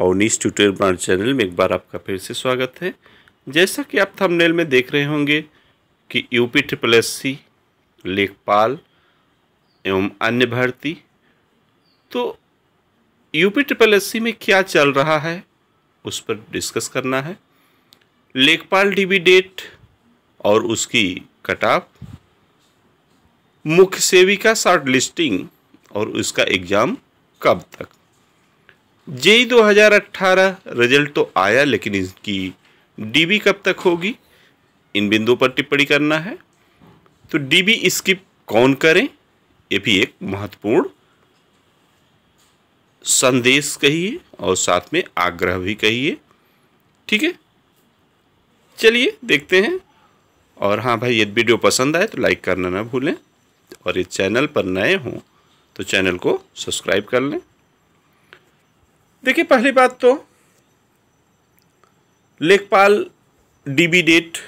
नीस tutorial brand channel में एक बार आपका फिर से स्वागत है जैसा कि आप थंबनेल में देख रहे होंगे कि यूपी ट्रिपल एस सी लेखपाल एवं अन्य भर्ती तो यूपी ट्रिपल एस सी में क्या चल रहा है उस पर डिस्कस करना है लेखपाल डीबी डेट और उसकी कटाप मुख्य सेविका शॉर्ट लिस्टिंग और उसका एग्ज़ाम कब तक जेई 2018 रिजल्ट तो आया लेकिन इसकी डीबी कब तक होगी इन बिंदुओं पर टिप्पणी करना है तो डीबी स्किप कौन करें ये भी एक महत्वपूर्ण संदेश कहिए और साथ में आग्रह भी कहिए ठीक है चलिए देखते हैं और हाँ भाई यदि वीडियो पसंद आए तो लाइक करना ना भूलें और ये चैनल पर नए हों तो चैनल को सब्सक्राइब कर लें देखिए पहली बात तो लेखपाल डीबी डेट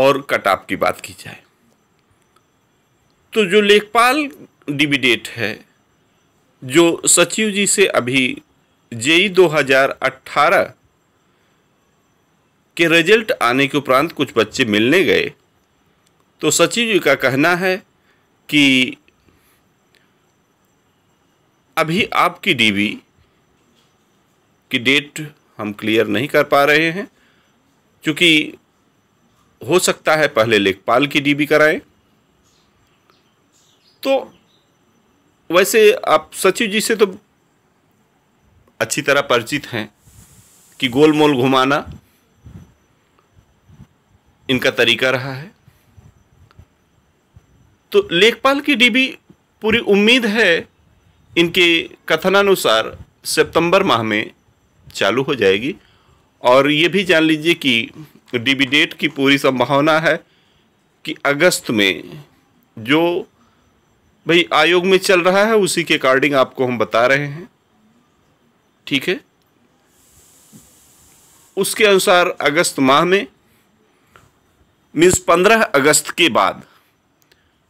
और कटाप की बात की जाए तो जो लेखपाल डीबी डेट है जो सचिव जी से अभी जेई 2018 के रिजल्ट आने के उपरांत कुछ बच्चे मिलने गए तो सचिव जी का कहना है कि अभी आपकी डीबी की डेट हम क्लियर नहीं कर पा रहे हैं क्योंकि हो सकता है पहले लेखपाल की डीबी कराएं तो वैसे आप सचिव जी से तो अच्छी तरह परिचित हैं कि गोलमोल घुमाना इनका तरीका रहा है तो लेखपाल की डीबी पूरी उम्मीद है इनके कथनानुसार सितंबर माह में चालू हो जाएगी और ये भी जान लीजिए कि डिबिडेट की पूरी संभावना है कि अगस्त में जो भाई आयोग में चल रहा है उसी के अकॉर्डिंग आपको हम बता रहे हैं ठीक है उसके अनुसार अगस्त माह में मीन्स पंद्रह अगस्त के बाद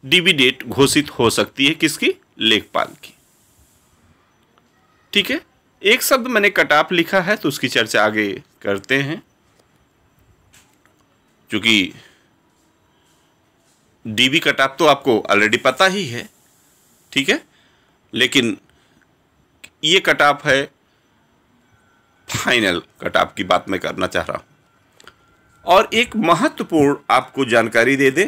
डीबी डेट घोषित हो सकती है किसकी लेखपाल की ठीक है एक शब्द मैंने कटाप लिखा है तो उसकी चर्चा आगे करते हैं क्योंकि डीबी कटाप तो आपको ऑलरेडी पता ही है ठीक है लेकिन ये कटाप है फाइनल कटाप की बात मैं करना चाह रहा हूँ और एक महत्वपूर्ण आपको जानकारी दे दें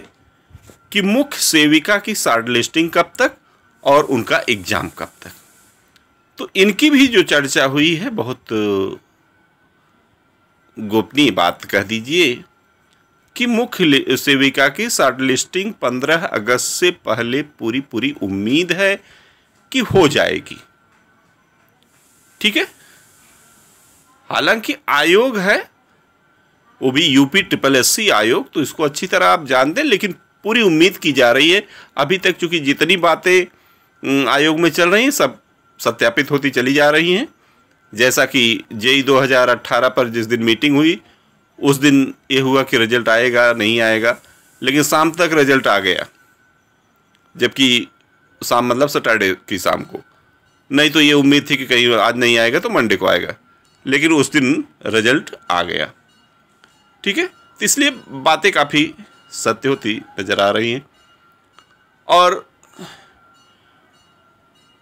कि मुख्य सेविका की शार्ट लिस्टिंग कब तक और उनका एग्जाम कब तक तो इनकी भी जो चर्चा हुई है बहुत गोपनीय बात कह दीजिए कि मुख्य सेविका की शॉर्ट लिस्टिंग पंद्रह अगस्त से पहले पूरी पूरी उम्मीद है कि हो जाएगी ठीक है हालांकि आयोग है वो भी यूपी ट्रिपल एस सी आयोग तो इसको अच्छी तरह आप जान दें लेकिन पूरी उम्मीद की जा रही है अभी तक चूंकि जितनी बातें आयोग में चल रही हैं सब सत्यापित होती चली जा रही हैं जैसा कि जेई 2018 पर जिस दिन मीटिंग हुई उस दिन ये हुआ कि रिजल्ट आएगा नहीं आएगा लेकिन शाम तक रिजल्ट आ गया जबकि शाम मतलब सैटरडे की शाम को नहीं तो ये उम्मीद थी कि कहीं आज नहीं आएगा तो मंडे को आएगा लेकिन उस दिन रिजल्ट आ गया ठीक है तो इसलिए बातें काफ़ी सत्य होती नज़र आ रही हैं और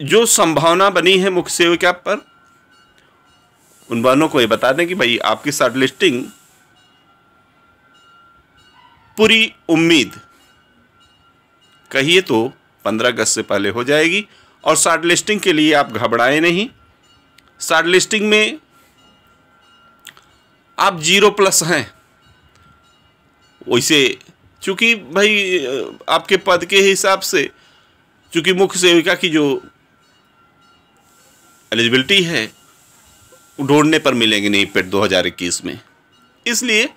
जो संभावना बनी है मुख्य सेविका पर उन वनों को ये बता दें कि भाई आपकी शॉर्ट लिस्टिंग पूरी उम्मीद कहिए तो 15 अगस्त से पहले हो जाएगी और शार्ट लिस्टिंग के लिए आप घबराए नहीं शार्ट लिस्टिंग में आप जीरो प्लस हैं वैसे चूंकि भाई आपके पद के हिसाब से चूंकि मुख्य सेविका की जो एलिजिबिलिटी है ढूंढने पर मिलेंगे नहीं पेट दो हज़ार इक्कीस में इसलिए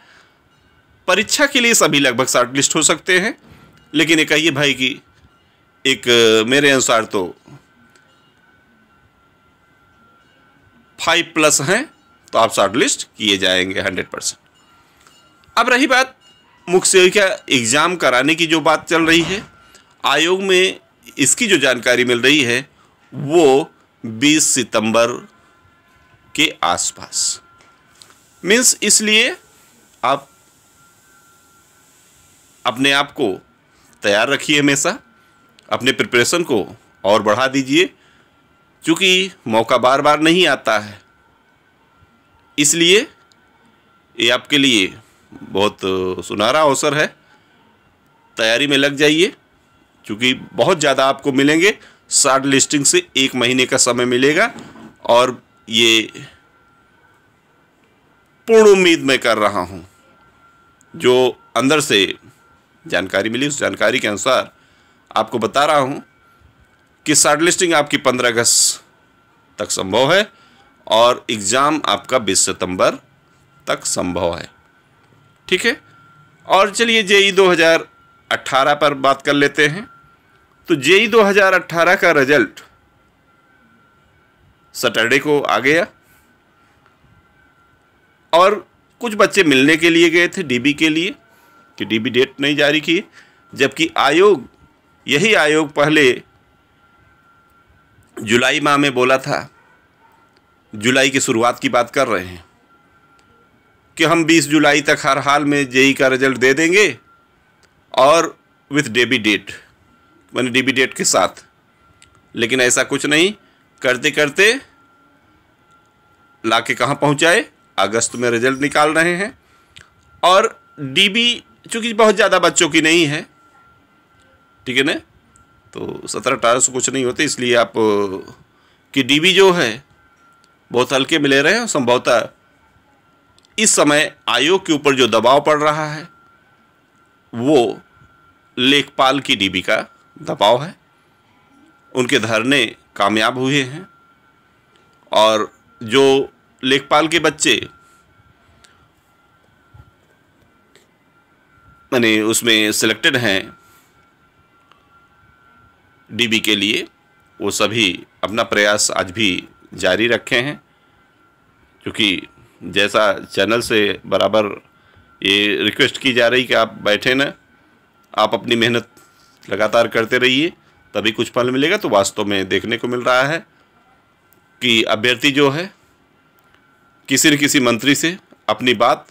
परीक्षा के लिए सभी लगभग शॉर्ट लिस्ट हो सकते हैं लेकिन ये कहिए भाई कि एक मेरे अनुसार तो फाइव प्लस हैं तो आप शॉर्ट लिस्ट किए जाएंगे हंड्रेड परसेंट अब रही बात मुख्य सेविका एग्ज़ाम कराने की जो बात चल रही है आयोग में इसकी जो जानकारी मिल रही है वो 20 सितंबर के आसपास मीन्स इसलिए आप अपने आप को तैयार रखिए हमेशा अपने प्रिपरेशन को और बढ़ा दीजिए क्योंकि मौका बार बार नहीं आता है इसलिए ये आपके लिए बहुत सुनहरा अवसर है तैयारी में लग जाइए क्योंकि बहुत ज़्यादा आपको मिलेंगे शार्ट लिस्टिंग से एक महीने का समय मिलेगा और ये पूर्ण उम्मीद मैं कर रहा हूँ जो अंदर से जानकारी मिली उस जानकारी के अनुसार आपको बता रहा हूँ कि शार्ट लिस्टिंग आपकी पंद्रह अगस्त तक संभव है और एग्ज़ाम आपका बीस सितंबर तक संभव है ठीक है और चलिए जेई 2018 पर बात कर लेते हैं तो जेई 2018 का रिजल्ट सैटरडे को आ गया और कुछ बच्चे मिलने के लिए गए थे डीबी के लिए कि डीबी डेट नहीं जारी की जबकि आयोग यही आयोग पहले जुलाई माह में बोला था जुलाई की शुरुआत की बात कर रहे हैं कि हम 20 जुलाई तक हर हाल में जेई का रिजल्ट दे देंगे और विथ डेबी डेट मैंने डेट के साथ लेकिन ऐसा कुछ नहीं करते करते ला के कहाँ पहुँचाए अगस्त में रिजल्ट निकाल रहे हैं और डीबी चूँकि बहुत ज़्यादा बच्चों की नहीं है ठीक है ना तो सत्रह अठारह सौ कुछ नहीं होते इसलिए आप कि डीबी जो है बहुत हल्के में ले रहे हैं संभवतः इस समय आयोग के ऊपर जो दबाव पड़ रहा है वो लेखपाल की डीबी का दबाव है उनके धरने कामयाब हुए हैं और जो लेखपाल के बच्चे मैंने उसमें सिलेक्टेड हैं डीबी के लिए वो सभी अपना प्रयास आज भी जारी रखे हैं क्योंकि जैसा चैनल से बराबर ये रिक्वेस्ट की जा रही कि आप बैठे ना आप अपनी मेहनत लगातार करते रहिए तभी कुछ फल मिलेगा तो वास्तव में देखने को मिल रहा है कि अभ्यर्थी जो है किसी न किसी मंत्री से अपनी बात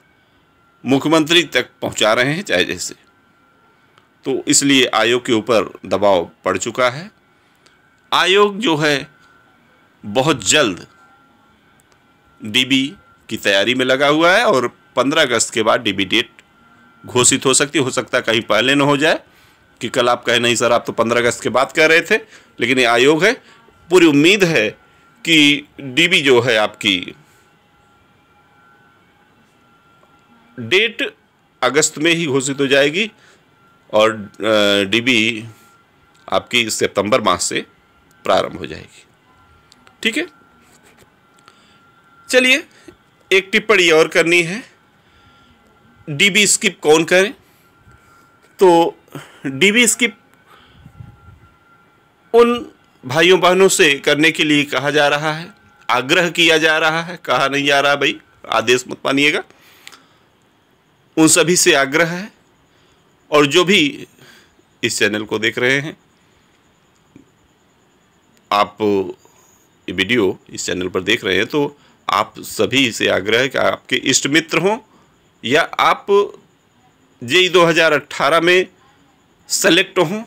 मुख्यमंत्री तक पहुंचा रहे हैं चाहे जैसे तो इसलिए आयोग के ऊपर दबाव पड़ चुका है आयोग जो है बहुत जल्द डीबी की तैयारी में लगा हुआ है और पंद्रह अगस्त के बाद डीबी डेट घोषित हो सकती हो सकता कहीं पहले न हो जाए कि कल आप कहे नहीं सर आप तो पंद्रह अगस्त के बाद कह रहे थे लेकिन ये आयोग है पूरी उम्मीद है कि डीबी जो है आपकी डेट अगस्त में ही घोषित हो जाएगी और डीबी आपकी सितंबर माह से प्रारंभ हो जाएगी ठीक है चलिए एक टिप्पणी और करनी है डीबी स्किप कौन करें तो डीबी स्किप उन भाइयों बहनों से करने के लिए कहा जा रहा है आग्रह किया जा रहा है कहा नहीं जा रहा भाई आदेश मत मानिएगा उन सभी से आग्रह है और जो भी इस चैनल को देख रहे हैं आप ये वीडियो इस चैनल पर देख रहे हैं तो आप सभी से आग्रह है कि आपके इष्ट मित्र हों या आप हजार 2018 में सेलेक्ट हों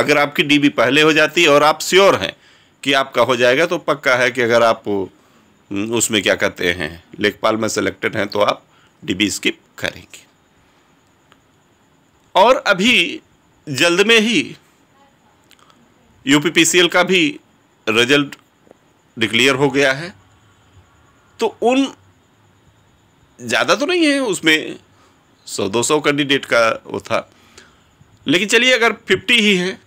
अगर आपकी डीबी पहले हो जाती है और आप श्योर हैं कि आपका हो जाएगा तो पक्का है कि अगर आप हम्म, उसमें क्या कहते हैं लेखपाल में सेलेक्टेड हैं तो आप डीबी स्किप करेंगे और अभी जल्द में ही यूपीपीसीएल का भी रिजल्ट डिक्लेयर हो गया है तो उन ज़्यादा तो नहीं है उसमें सौ दो सौ कैंडिडेट का वो था लेकिन चलिए अगर फिफ्टी ही है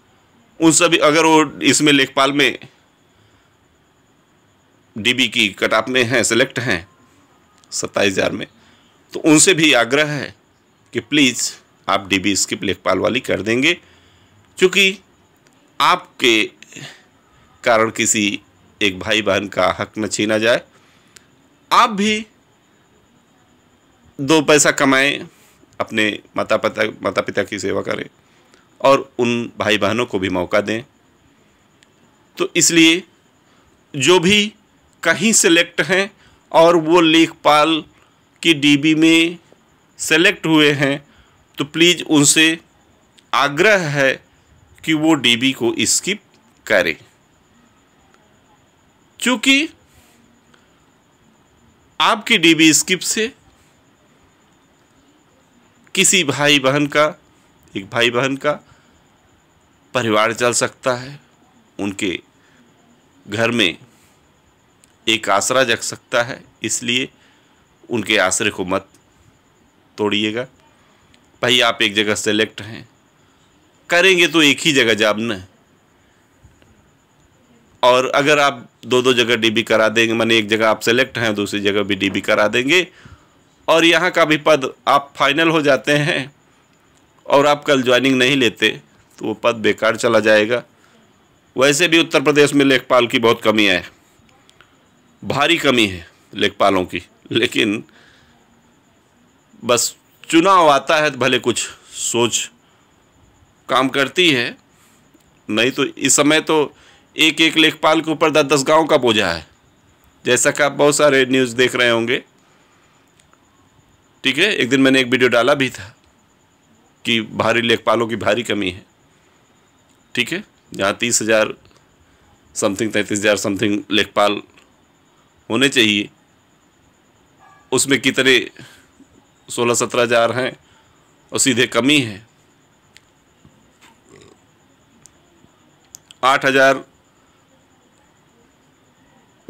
उन सभी अगर वो इसमें लेखपाल में डीबी की कटाप में हैं सेलेक्ट हैं सत्ताईस हज़ार में तो उनसे भी आग्रह है कि प्लीज़ आप डीबी स्किप लेखपाल वाली कर देंगे क्योंकि आपके कारण किसी एक भाई बहन का हक न छीना जाए आप भी दो पैसा कमाएं अपने माता पिता माता पिता की सेवा करें और उन भाई बहनों को भी मौका दें तो इसलिए जो भी कहीं सेलेक्ट हैं और वो लेखपाल की डीबी में सेलेक्ट हुए हैं तो प्लीज़ उनसे आग्रह है कि वो डीबी को स्किप करें क्योंकि आपकी डीबी स्किप से किसी भाई बहन का एक भाई बहन का परिवार चल सकता है उनके घर में एक आसरा जग सकता है इसलिए उनके आसरे को मत तोड़िएगा भाई आप एक जगह सेलेक्ट हैं करेंगे तो एक ही जगह जाब न और अगर आप दो दो जगह डीबी करा देंगे मैंने एक जगह आप सेलेक्ट हैं दूसरी जगह भी डीबी करा देंगे और यहाँ का भी पद आप फाइनल हो जाते हैं और आप कल ज्वाइनिंग नहीं लेते तो वो पद बेकार चला जाएगा वैसे भी उत्तर प्रदेश में लेखपाल की बहुत कमी है भारी कमी है लेखपालों की लेकिन बस चुनाव आता है तो भले कुछ सोच काम करती है नहीं तो इस समय तो एक एक लेखपाल के ऊपर दस दस गाँव का बोझा है जैसा कि आप बहुत सारे न्यूज़ देख रहे होंगे ठीक है एक दिन मैंने एक वीडियो डाला भी था कि भारी लेखपालों की भारी कमी है ठीक है जहाँ तीस हज़ार समथिंग तैंतीस हज़ार समथिंग लेखपाल होने चाहिए उसमें कितने सोलह सत्रह हज़ार हैं और सीधे कमी है आठ हज़ार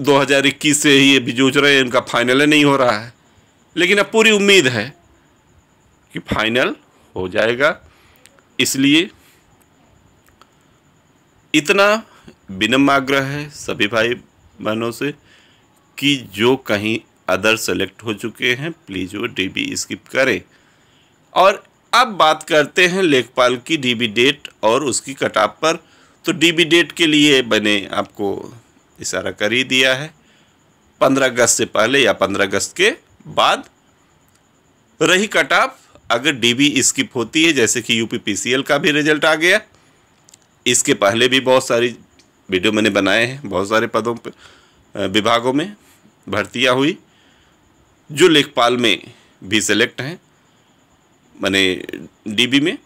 दो हज़ार इक्कीस से ही ये भी जूझ रहे हैं इनका फाइनल नहीं हो रहा है लेकिन अब पूरी उम्मीद है कि फाइनल हो जाएगा इसलिए इतना विनम्र आग्रह है सभी भाई बहनों से कि जो कहीं अदर सेलेक्ट हो चुके हैं प्लीज़ वो डीबी स्किप करें और अब बात करते हैं लेखपाल की डीबी डेट और उसकी कटाप पर तो डीबी डेट के लिए मैंने आपको इशारा कर ही दिया है पंद्रह अगस्त से पहले या पंद्रह अगस्त के बाद रही कटाप अगर डीबी स्किप होती है जैसे कि यूपीपीसीएल का भी रिजल्ट आ गया इसके पहले भी बहुत सारी वीडियो मैंने बनाए हैं बहुत सारे पदों पर विभागों में भर्तियाँ हुई जो लेखपाल में भी सेलेक्ट हैं मैंने डीबी में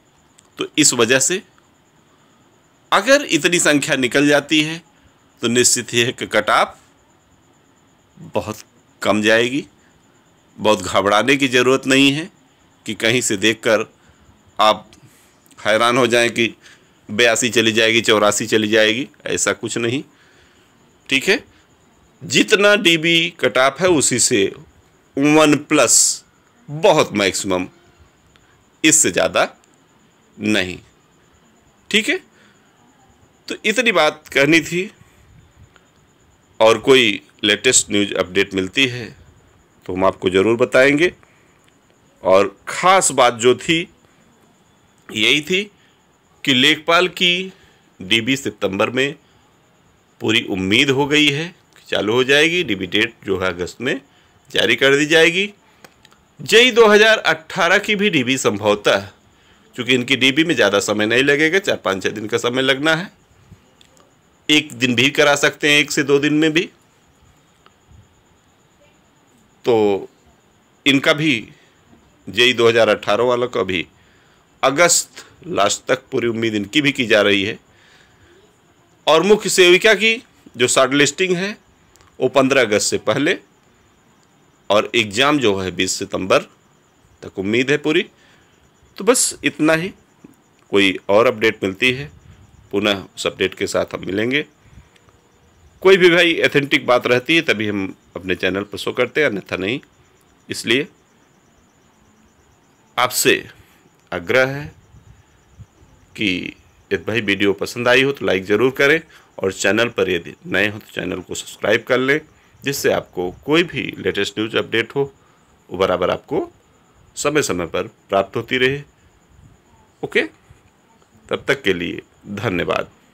तो इस वजह से अगर इतनी संख्या निकल जाती है तो निश्चित ही है कटाप बहुत कम जाएगी बहुत घबराने की ज़रूरत नहीं है कि कहीं से देखकर आप हैरान हो जाएं कि बयासी चली जाएगी चौरासी चली जाएगी ऐसा कुछ नहीं ठीक है जितना डीबी कट ऑफ है उसी से वन प्लस बहुत मैक्सिमम इससे ज़्यादा नहीं ठीक है तो इतनी बात कहनी थी और कोई लेटेस्ट न्यूज अपडेट मिलती है तो हम आपको ज़रूर बताएंगे और ख़ास बात जो थी यही थी कि लेखपाल की डीबी सितंबर में पूरी उम्मीद हो गई है कि चालू हो जाएगी डीबी डेट जो है अगस्त में जारी कर दी जाएगी जई 2018 की भी डीबी संभवतः चूँकि इनकी डीबी में ज़्यादा समय नहीं लगेगा चार पाँच छः दिन का समय लगना है एक दिन भी करा सकते हैं एक से दो दिन में भी तो इनका भी जेई 2018 वालों का भी अगस्त लास्ट तक पूरी उम्मीद इनकी भी की जा रही है और मुख्य सेविका की जो शार्ट लिस्टिंग है वो पंद्रह अगस्त से पहले और एग्ज़ाम जो है बीस सितंबर तक उम्मीद है पूरी तो बस इतना ही कोई और अपडेट मिलती है पुनः उस अपडेट के साथ हम मिलेंगे कोई भी भाई एथेंटिक बात रहती है तभी हम अपने चैनल पर शो करते हैं अन्यथा नहीं इसलिए आपसे आग्रह है कि यदि भाई वीडियो पसंद आई हो तो लाइक ज़रूर करें और चैनल पर यदि नए हो तो चैनल को सब्सक्राइब कर लें जिससे आपको कोई भी लेटेस्ट न्यूज़ अपडेट हो वो बराबर आपको समय समय पर प्राप्त होती रहे ओके तब तक के लिए धन्यवाद